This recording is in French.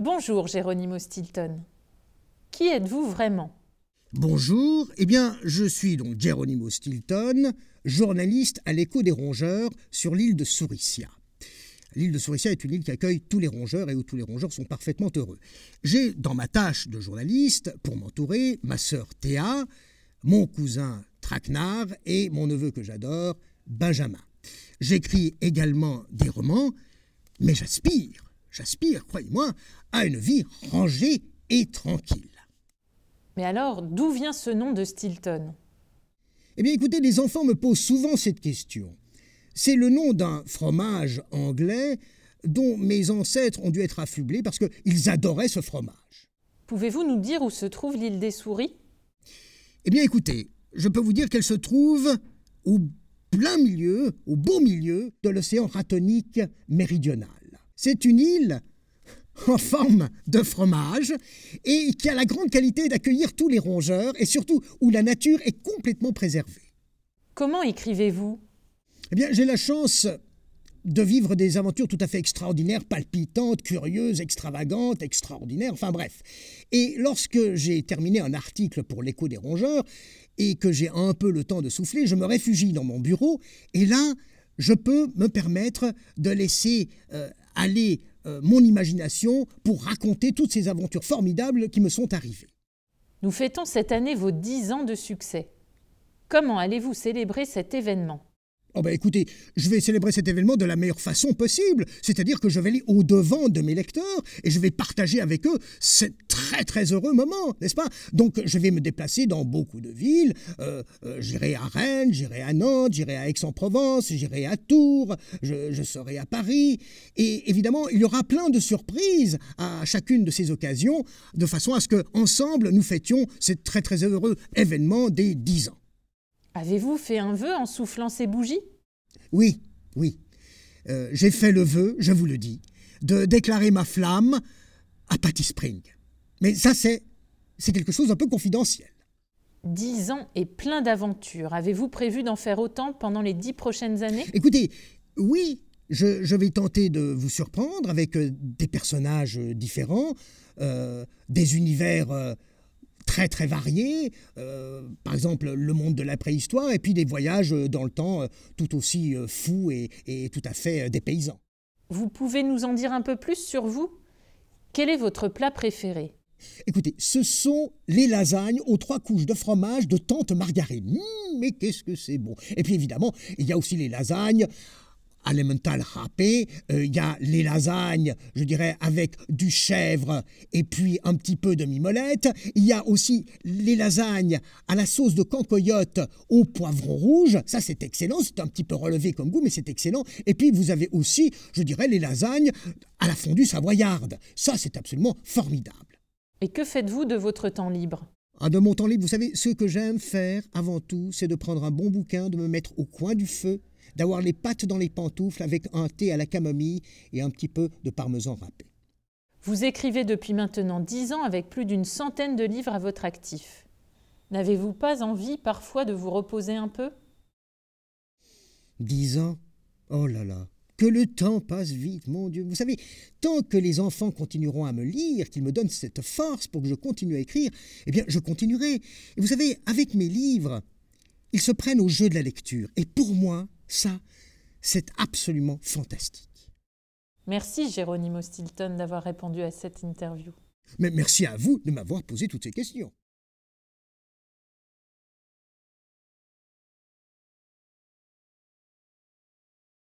Bonjour Geronimo Stilton. Qui êtes-vous vraiment Bonjour, eh bien je suis donc Geronimo Stilton, journaliste à l'écho des rongeurs sur l'île de Souricia. L'île de Souricia est une île qui accueille tous les rongeurs et où tous les rongeurs sont parfaitement heureux. J'ai dans ma tâche de journaliste, pour m'entourer, ma sœur Théa, mon cousin Traquenard et mon neveu que j'adore, Benjamin. J'écris également des romans, mais j'aspire J'aspire, croyez-moi, à une vie rangée et tranquille. Mais alors, d'où vient ce nom de Stilton Eh bien écoutez, les enfants me posent souvent cette question. C'est le nom d'un fromage anglais dont mes ancêtres ont dû être affublés parce qu'ils adoraient ce fromage. Pouvez-vous nous dire où se trouve l'île des souris Eh bien écoutez, je peux vous dire qu'elle se trouve au plein milieu, au beau milieu de l'océan ratonique méridional. C'est une île en forme de fromage et qui a la grande qualité d'accueillir tous les rongeurs et surtout où la nature est complètement préservée. Comment écrivez-vous Eh bien, j'ai la chance de vivre des aventures tout à fait extraordinaires, palpitantes, curieuses, extravagantes, extraordinaires, enfin bref. Et lorsque j'ai terminé un article pour l'écho des rongeurs et que j'ai un peu le temps de souffler, je me réfugie dans mon bureau et là, je peux me permettre de laisser euh, aller euh, mon imagination pour raconter toutes ces aventures formidables qui me sont arrivées. Nous fêtons cette année vos 10 ans de succès. Comment allez-vous célébrer cet événement Oh ben écoutez, je vais célébrer cet événement de la meilleure façon possible, c'est-à-dire que je vais aller au-devant de mes lecteurs et je vais partager avec eux ce très très heureux moment, n'est-ce pas Donc je vais me déplacer dans beaucoup de villes, euh, euh, j'irai à Rennes, j'irai à Nantes, j'irai à Aix-en-Provence, j'irai à Tours, je, serai à Paris, et évidemment il y aura plein de surprises à chacune de ces occasions, de façon à ce que ensemble nous fêtions ce très très heureux événement des 10 ans. Avez-vous fait un vœu en soufflant ces bougies Oui, oui. Euh, j'ai fait le vœu, je vous le dis, de déclarer ma flamme à Patty Spring. Mais ça, c'est quelque chose un peu confidentiel. Dix ans et plein d'aventures. Avez-vous prévu d'en faire autant pendant les dix prochaines années Écoutez, oui, je, vais tenter de vous surprendre avec euh, des personnages euh, différents, des univers très très variés, euh, par exemple le monde de la préhistoire, et puis des voyages euh, dans le temps euh, tout aussi fous et, tout à fait dépaysants. Vous pouvez nous en dire un peu plus sur vous Quel est votre plat préféré Écoutez, ce sont les lasagnes aux trois couches de fromage de tante Margarine. Mmh, mais qu'est-ce que c'est bon Et puis évidemment, il y a aussi les lasagnes Alimental râpé, euh, il y a les lasagnes, je dirais, avec du chèvre et puis un petit peu de mimolette. Il y a aussi les lasagnes à la sauce de cancoyote au poivron rouge. Ça, c'est excellent. C'est un petit peu relevé comme goût, mais c'est excellent. Et puis, vous avez aussi, je dirais, les lasagnes à la fondue savoyarde. Ça, c'est absolument formidable. Et que faites-vous de votre temps libre ah, de mon temps libre, vous savez, ce que j'aime faire avant tout, c'est de prendre un bon bouquin, de me mettre au coin du feu d'avoir les pattes dans les pantoufles avec un thé à la camomille et un petit peu de parmesan râpé. Vous écrivez depuis maintenant dix ans avec plus d'une centaine de livres à votre actif. N'avez-vous pas envie parfois de vous reposer un peu Dix ans Oh là là que le temps passe vite, mon Dieu. Vous savez, tant que les enfants continueront à me lire, qu'ils me donnent cette force pour que je continue à écrire, eh bien, je continuerai. Et vous savez, avec mes livres, ils se prennent au jeu de la lecture. Et pour moi, ça, c'est absolument fantastique. Merci Jérôme Stilton d'avoir répondu à cette interview. Mais merci à vous de m'avoir posé toutes ces questions.